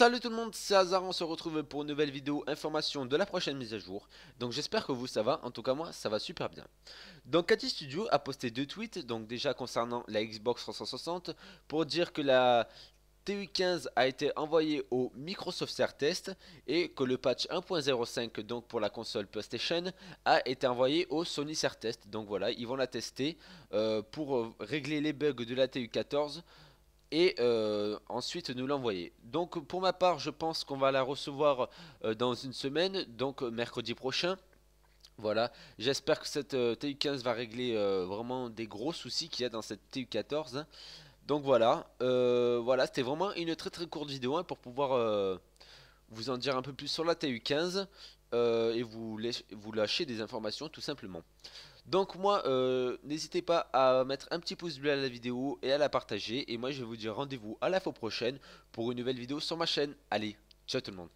Salut tout le monde, c'est Hazard, on se retrouve pour une nouvelle vidéo information de la prochaine mise à jour. Donc j'espère que vous ça va, en tout cas moi ça va super bien. Donc Cathy Studio a posté deux tweets, donc déjà concernant la Xbox 360, pour dire que la TU15 a été envoyée au Microsoft Air Test et que le patch 1.05 donc pour la console PlayStation a été envoyé au Sony Air Test. Donc voilà, ils vont la tester euh, pour euh, régler les bugs de la TU14 et euh, ensuite nous l'envoyer. Donc pour ma part, je pense qu'on va la recevoir euh, dans une semaine, donc euh, mercredi prochain. Voilà, j'espère que cette TU15 va régler vraiment des gros soucis qu'il y a dans cette TU14. Hein. Donc voilà, voilà, c'était vraiment une très très courte vidéo hein, pour pouvoir vous en dire un peu plus sur la TU15. Euh, et vous, lâchez, vous lâchez des informations tout simplement. Donc moi, euh, n'hésitez pas à mettre un petit pouce bleu à la vidéo et à la partager. Et moi, je vais vous dire rendez-vous à la fois prochaine pour une nouvelle vidéo sur ma chaîne. Allez, ciao tout le monde.